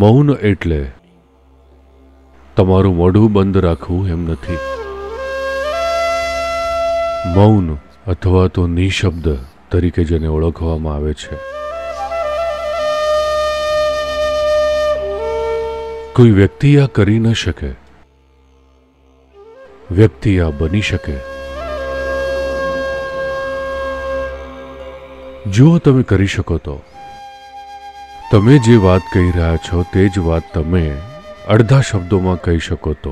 મૌન એટલે તમારું મોઢું બંધ રાખવું એમ નથી મૌન અથવા તો નિશબ્દ તરીકે જેને ઓળખવામાં આવે છે કોઈ વ્યક્તિ આ કરી ન શકે વ્યક્તિ આ બની શકે જુઓ તમે કરી શકો તો તમે જે વાત કહી રહ્યા છો તે જ વાત તમે અડધા શબ્દોમાં કહી શકો તો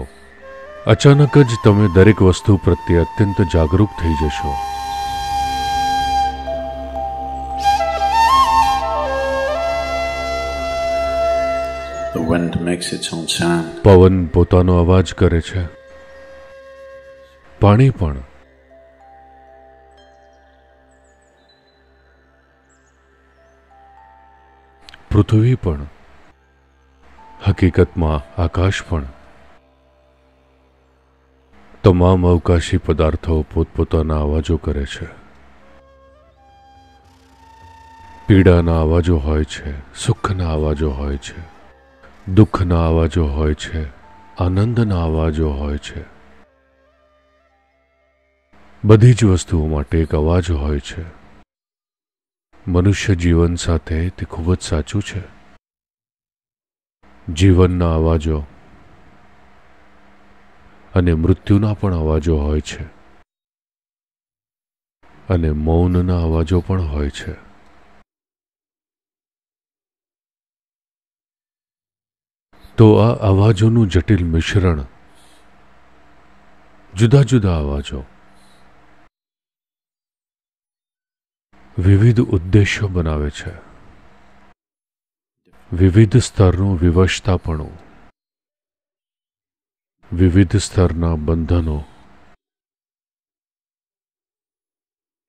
અચાનક જ તમે દરેક વસ્તુ પ્રત્યે અત્યંત જાગરૂક થઈ જશો પવન પોતાનો અવાજ કરે છે પાણી પણ પૃથ્વી પણ હકીકતમાં આકાશ પણ તમામ અવકાશી પદાર્થો પોતપોતાના અવાજો કરે છે પીડાના અવાજો હોય છે સુખના અવાજો હોય છે દુઃખના અવાજો હોય છે આનંદના અવાજો હોય છે બધી જ વસ્તુઓ માટે એક અવાજ હોય છે મનુષ્ય જીવન સાથે તે ખૂબ જ સાચું છે જીવનના અવાજો અને મૃત્યુના પણ અવાજો હોય છે અને મૌનના અવાજો પણ હોય છે તો આ અવાજોનું જટિલ મિશ્રણ જુદા જુદા અવાજો વિવિધ ઉદ્દેશ્યો બનાવે છે વિવિધ સ્તરનું વિવશતાપણું વિવિધ સ્તરના બંધનો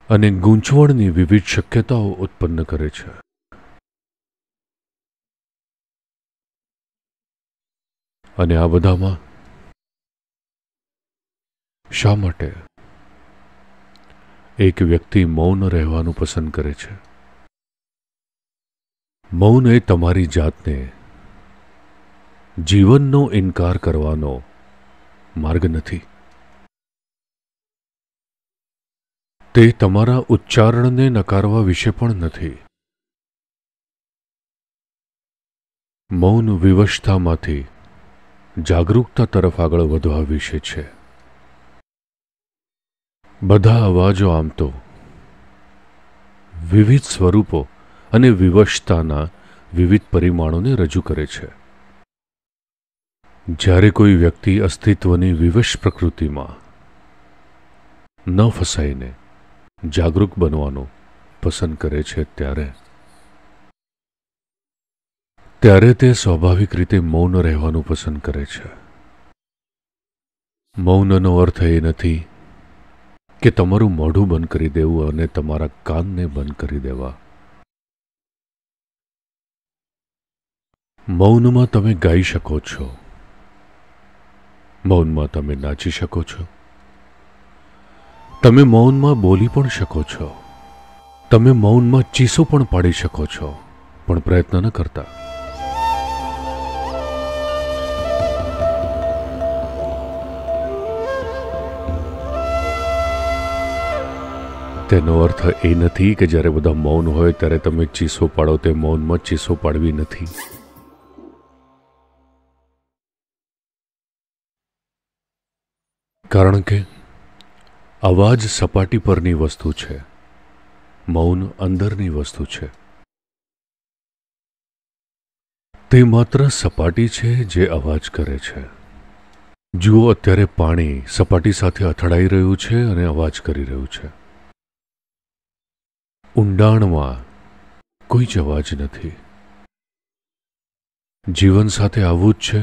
અને ગૂંચવણની વિવિધ શક્યતાઓ ઉત્પન્ન કરે છે અને આ બધામાં શા માટે એક વ્યક્તિ મૌન રહેવાનું પસંદ કરે છે મૌન એ તમારી જાતને જીવનનો ઇનકાર કરવાનો માર્ગ નથી તે તમારા ઉચ્ચારણને નકારવા વિશે પણ નથી મૌન વિવશતામાંથી જાગરૂકતા તરફ આગળ વધવા વિશે છે બધા અવાજો આમ તો વિવિધ સ્વરૂપો અને વિવશતાના વિવિધ પરિમાણોને રજૂ કરે છે જ્યારે કોઈ વ્યક્તિ અસ્તિત્વની વિવશ પ્રકૃતિમાં ન ફસાઈને જાગૃત બનવાનું પસંદ કરે છે ત્યારે ત્યારે તે સ્વાભાવિક રીતે મૌન રહેવાનું પસંદ કરે છે મૌનનો અર્થ એ નથી કે તમારું મોઢું બંધ કરી દેવું અને તમારા કાનને બંધ કરી દેવા મૌનમાં તમે ગાઈ શકો છો મૌનમાં તમે નાચી શકો છો તમે મૌનમાં બોલી પણ શકો છો તમે મૌનમાં ચીસો પણ પાડી શકો છો પણ પ્રયત્ન ન કરતા તેનો અર્થ એ નથી કે જ્યારે બધા મૌન હોય ત્યારે તમે ચીસો પાડો તે મૌનમાં ચીસો પાડવી નથી કારણ કે અવાજ સપાટી પરની વસ્તુ છે મૌન અંદરની વસ્તુ છે તે માત્ર સપાટી છે જે અવાજ કરે છે જુઓ અત્યારે પાણી સપાટી સાથે અથડાઈ રહ્યું છે અને અવાજ કરી રહ્યું છે ઊંડાણમાં કોઈ જવા જ નથી જીવન સાથે આવું જ છે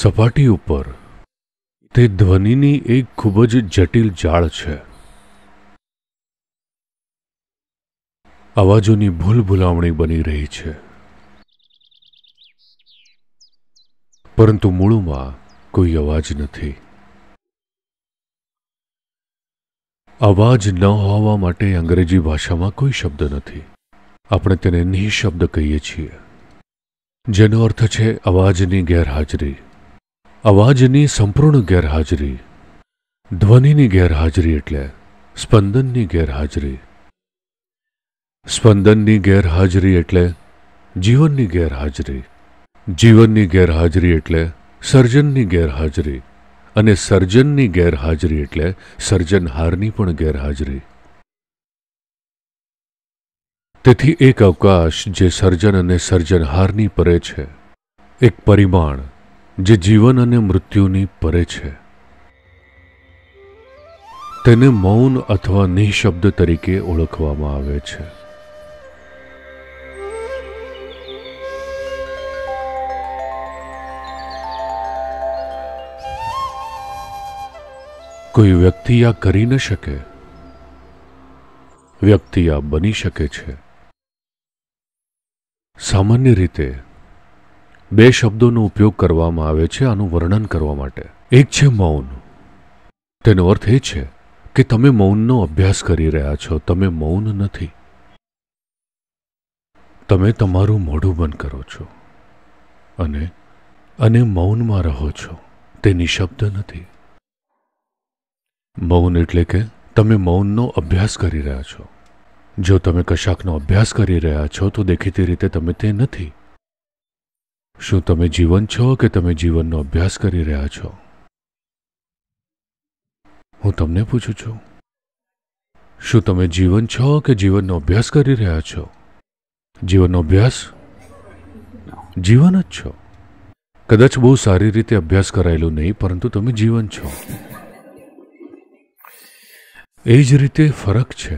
સપાટી ઉપર તે ધ્વનિની એક ખૂબ જ જટિલ જાળ છે અવાજોની ભૂલ ભૂલામણી બની રહી છે પરંતુ મૂળમાં કોઈ અવાજ નથી અવાજ ન હોવા માટે અંગ્રેજી ભાષામાં કોઈ શબ્દ નથી આપણે તેને નિઃશબ્દ કહીએ છીએ જેનો અર્થ છે અવાજની ગેરહાજરી અવાજની સંપૂર્ણ ગેરહાજરી ધ્વનિની ગેરહાજરી એટલે સ્પંદનની ગેરહાજરી સ્પંદનની ગેરહાજરી એટલે જીવનની ગેરહાજરી જીવનની ગેરહાજરી એટલે સર્જનની ગેરહાજરી અને સર્જનની ગેરહાજરી એટલે સર્જનહારની પણ ગેરહાજરી તેથી એક અવકાશ જે સર્જન અને સર્જનહારની પરે છે એક પરિમાણ જે જીવન અને મૃત્યુની પરે છે તેને મૌન અથવા નિઃશબ્દ તરીકે ઓળખવામાં આવે છે કોઈ વ્યક્તિ આ કરી ન શકે વ્યક્તિ આ બની શકે છે સામાન્ય રીતે બે શબ્દોનો ઉપયોગ કરવામાં આવે છે આનું વર્ણન કરવા માટે એક છે મૌન તેનો અર્થ એ છે કે તમે મૌનનો અભ્યાસ કરી રહ્યા છો તમે મૌન નથી તમે તમારું મોઢું બંધ કરો છો અને અને મૌનમાં રહો છો તે નિશબ્દ નથી મૌન એટલે કે તમે મૌનનો અભ્યાસ કરી રહ્યા છો જો તમે કશાકનો અભ્યાસ કરી રહ્યા છો તો દેખીતી રીતે તમે તે નથી શું તમે જીવન છો કે તમે જીવનનો અભ્યાસ કરી રહ્યા છો હું તમને પૂછું છું શું તમે જીવન છો કે જીવનનો અભ્યાસ કરી રહ્યા છો જીવનનો અભ્યાસ જીવન જ છો કદાચ બહુ સારી રીતે અભ્યાસ કરાયેલું નહીં પરંતુ તમે જીવન છો એ જ રીતે ફરક છે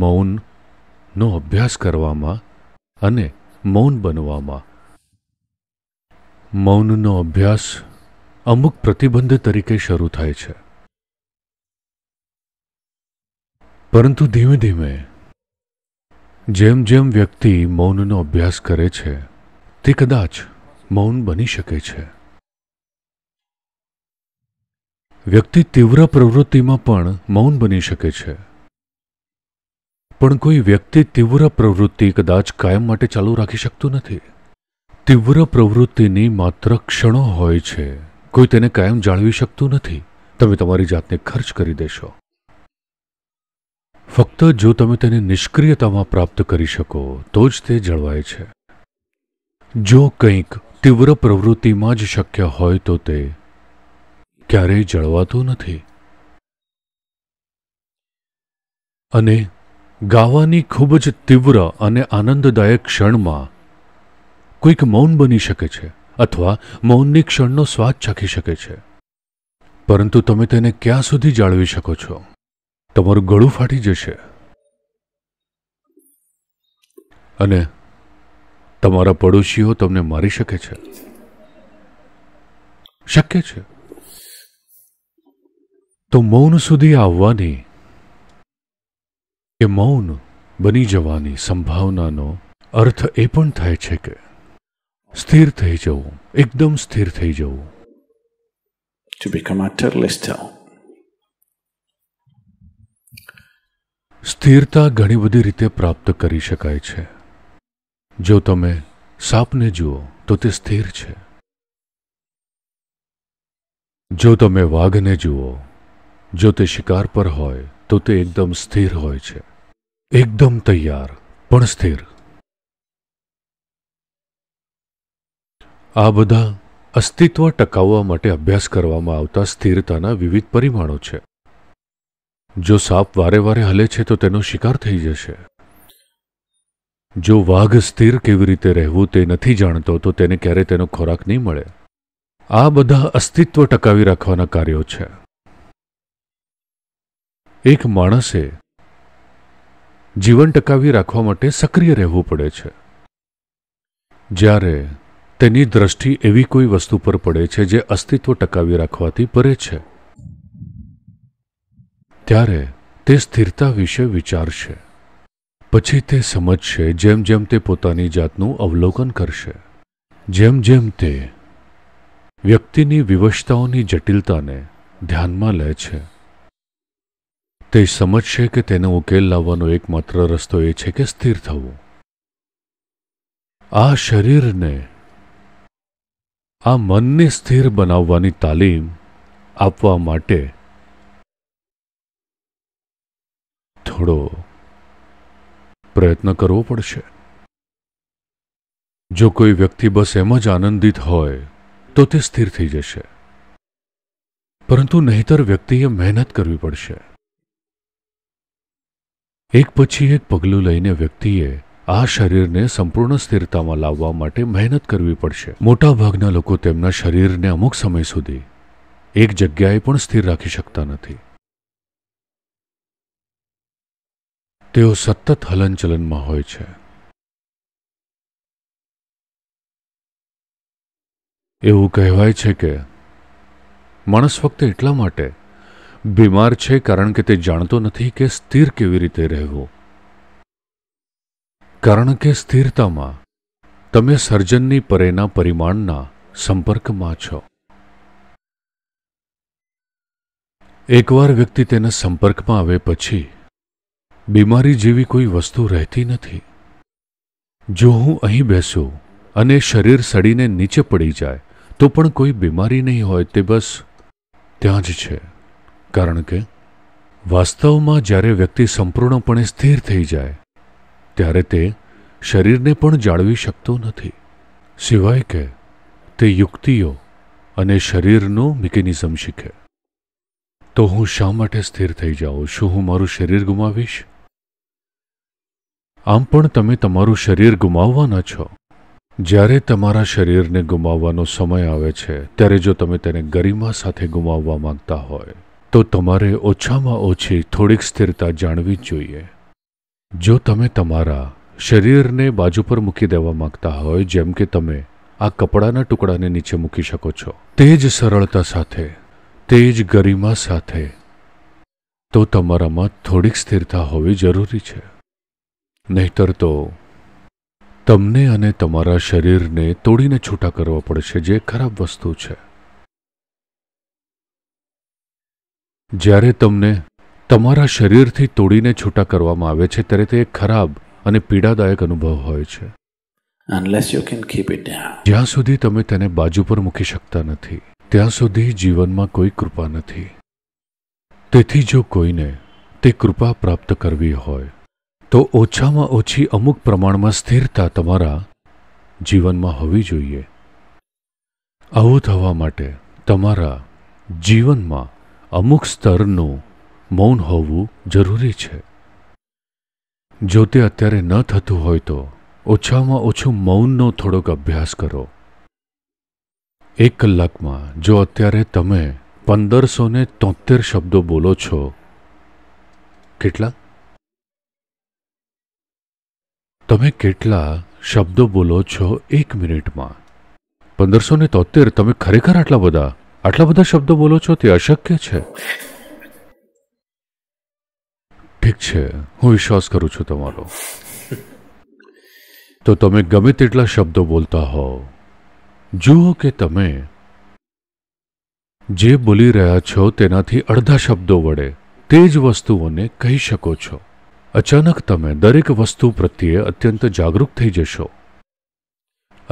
મૌનનો અભ્યાસ કરવામાં અને મૌન બનવામાં મૌનનો અભ્યાસ અમુક પ્રતિબંધ તરીકે શરૂ થાય છે પરંતુ ધીમે ધીમે જેમ જેમ વ્યક્તિ મૌનનો અભ્યાસ કરે છે તે કદાચ મૌન બની શકે છે વ્યક્તિ તીવ્ર પ્રવૃત્તિમાં પણ મૌન બની શકે છે પણ કોઈ વ્યક્તિ તીવ્ર પ્રવૃત્તિ કદાચ કાયમ માટે ચાલુ રાખી શકતું નથી તીવ્ર પ્રવૃત્તિની માત્ર ક્ષણો હોય છે કોઈ તેને કાયમ જાળવી શકતું નથી તમે તમારી જાતને ખર્ચ કરી દેશો ફક્ત જો તમે તેને નિષ્ક્રિયતામાં પ્રાપ્ત કરી શકો તો જ તે જળવાય છે જો કંઈક તીવ્ર પ્રવૃત્તિમાં જ શક્ય હોય તો તે ક્યારેય જળવાતો નથી અને ગાવાની ખૂબ જ તીવ્ર અને આનંદદાયક ક્ષણમાં કોઈક મૌન બની શકે છે અથવા મૌનની ક્ષણનો સ્વાદ ચાખી શકે છે પરંતુ તમે તેને ક્યાં સુધી જાળવી શકો છો તમારું ગળું ફાટી જશે અને તમારા પડોશીઓ તમને મારી શકે છે શક્ય છે તો મૌન સુધી આવવાની કે મૌન બની જવાની સંભાવનાનો અર્થ એ પણ થાય છે કે સ્થિર થઈ જવું એકદમ સ્થિર થઈ જવું to become utterly still સ્થિરતા ઘણી બધી રીતે પ્રાપ્ત કરી શકાય છે જો તમે સાપને જુઓ તો તે સ્થિર છે જો તમે વાઘને જુઓ જો તે શિકાર પર હોય તો તે એકદમ સ્થિર હોય છે એકદમ તૈયાર પણ સ્થિર આ બધા અસ્તિત્વ ટકાવવા માટે અભ્યાસ કરવામાં આવતા સ્થિરતાના વિવિધ પરિમાણો છે જો સાપ વારે વારે હલે છે તો તેનો શિકાર થઈ જશે જો વાઘ સ્થિર કેવી રીતે રહેવું તે નથી જાણતો તો તેને ક્યારે તેનો ખોરાક નહીં મળે આ બધા અસ્તિત્વ ટકાવી રાખવાના કાર્યો છે એક માણસે જીવન ટકાવી રાખવા માટે સક્રિય રહેવું પડે છે જ્યારે તેની દ્રષ્ટિ એવી કોઈ વસ્તુ પર પડે છે જે અસ્તિત્વ ટકાવી રાખવાથી પરે છે ત્યારે તે સ્થિરતા વિશે વિચારશે પછી તે સમજશે જેમ જેમ તે પોતાની જાતનું અવલોકન કરશે જેમ જેમ તે વ્યક્તિની વિવશતાઓની જટિલતાને ધ્યાનમાં લે છે તે સમજશે કે તેનો ઉકેલ લાવવાનો એકમાત્ર રસ્તો એ છે કે સ્થિર થવું આ શરીરને આ મનને સ્થિર બનાવવાની તાલીમ આપવા માટે થોડો પ્રયત્ન કરવો પડશે જો કોઈ વ્યક્તિ બસ એમ જ આનંદિત હોય તો તે સ્થિર થઈ જશે પરંતુ નહીતર વ્યક્તિએ મહેનત કરવી પડશે એક પછી એક પગલું લઈને વ્યક્તિએ આ શરીરને સંપૂર્ણ સ્થિરતામાં લાવવા માટે મહેનત કરવી પડશે મોટાભાગના લોકો તેમના શરીરને અમુક સમય સુધી એક જગ્યાએ પણ સ્થિર રાખી શકતા નથી તેઓ સતત હલનચલનમાં હોય છે એવું કહેવાય છે કે માણસ ફક્ત એટલા માટે બીમાર છે કારણ કે તે જાણતો નથી કે સ્થિર કેવી રીતે રહેવું કારણ કે સ્થિરતામાં તમે સર્જનની પરેના પરિમાણના સંપર્કમાં છો એકવાર વ્યક્તિ તેના સંપર્કમાં આવે પછી બીમારી જેવી કોઈ વસ્તુ રહેતી નથી જો હું અહીં બેસું અને શરીર સડીને નીચે પડી જાય તો પણ કોઈ બીમારી નહીં હોય તે બસ ત્યાં જ છે કારણ કે વાસ્તવમાં જ્યારે વ્યક્તિ સંપૂર્ણપણે સ્થિર થઈ જાય ત્યારે તે શરીરને પણ જાળવી શકતો નથી સિવાય કે તે યુક્તિઓ અને શરીરનું મિકેનિઝમ શીખે તો હું શા માટે સ્થિર થઈ જાઉં શું હું મારું શરીર ગુમાવીશ આમ પણ તમે તમારું શરીર ગુમાવવાના છો જ્યારે તમારા શરીરને ગુમાવવાનો સમય આવે છે ત્યારે જો તમે તેને ગરિમા સાથે ગુમાવવા માંગતા હોય તો તમારે ઓછામાં ઓછી થોડીક સ્થિરતા જાણવી જ જોઈએ જો તમે તમારા શરીરને બાજુ પર મૂકી દેવા માંગતા હોય જેમ કે તમે આ કપડાના ટુકડાને નીચે મૂકી શકો છો તે જ સરળતા સાથે તે જ ગરિમા સાથે તો તમારામાં થોડીક સ્થિરતા હોવી જરૂરી છે નહીતર તો તમને અને તમારા શરીરને તોડીને છૂટા કરવા પડશે જે ખરાબ વસ્તુ છે જ્યારે તમને તમારા શરીરથી તોડીને છૂટા કરવામાં આવે છે ત્યારે તે એક ખરાબ અને પીડાદાયક અનુભવ હોય છે જ્યાં સુધી તમે તેને બાજુ પર મૂકી શકતા નથી ત્યાં સુધી જીવનમાં કોઈ કૃપા નથી તેથી જો કોઈને તે કૃપા પ્રાપ્ત કરવી હોય તો ઓછામાં ઓછી અમુક પ્રમાણમાં સ્થિરતા તમારા જીવનમાં હોવી જોઈએ આવું થવા માટે તમારા જીવનમાં અમુક સ્તરનું મૌન હોવું જરૂરી છે જો તે અત્યારે ન થતું હોય તો ઓછામાં ઓછું મૌનનો થોડોક અભ્યાસ કરો એક કલાકમાં જો અત્યારે તમે પંદરસો ને તોતેર શબ્દો બોલો છો કેટલા તમે કેટલા શબ્દો બોલો છો એક મિનિટમાં પંદરસો ને તોતેર તમે ખરેખર આટલા બધા આટલા બધા શબ્દો બોલો છો તે અશક્ય છે ઠીક છે હું વિશ્વાસ કરું છું તમારો તો તમે ગમે તેટલા શબ્દો બોલતા હો જુઓ કે તમે જે બોલી રહ્યા છો તેનાથી અડધા શબ્દો વડે તે જ વસ્તુઓને કહી શકો છો અચાનક તમે દરેક વસ્તુ પ્રત્યે અત્યંત જાગૃત થઈ જશો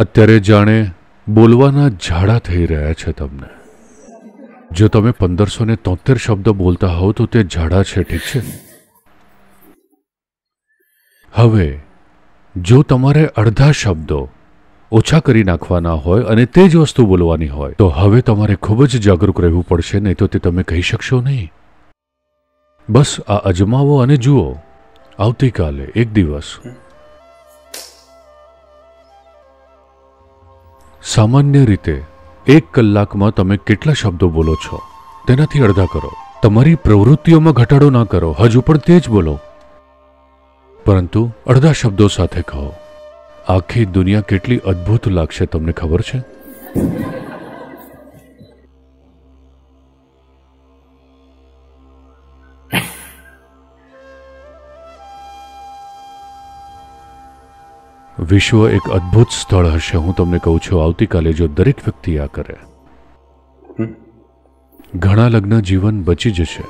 અત્યારે જાણે બોલવાના ઝાડા થઈ રહ્યા છે તમને જો તમે પંદરસો ને તોતેર શબ્દ બોલતા હોવ તો તે ઝાડા છે ઠીક છે હવે જો તમારે અડધા શબ્દો ઓછા કરી નાખવાના હોય અને તે જ વસ્તુ બોલવાની હોય તો હવે તમારે ખૂબ જ જાગૃત રહેવું પડશે નહીં તો તે તમે કહી શકશો નહીં બસ આ અજમાવો અને જુઓ આવતીકાલે એક દિવસ સામાન્ય રીતે એક કલાકમાં તમે કેટલા શબ્દો બોલો છો તેનાથી અડધા કરો તમારી પ્રવૃત્તિઓમાં ઘટાડો ના કરો હજુ પણ તે જ બોલો પરંતુ અડધા શબ્દો સાથે કહો આખી દુનિયા કેટલી અદ્ભુત લાગશે તમને ખબર છે વિશ્વ એક અદ્ભુત સ્થળ હશે હું તમને કહું છું આવતીકાલે જો દરેક વ્યક્તિ આ કરે ઘણા લગ્ન જીવન બચી જશે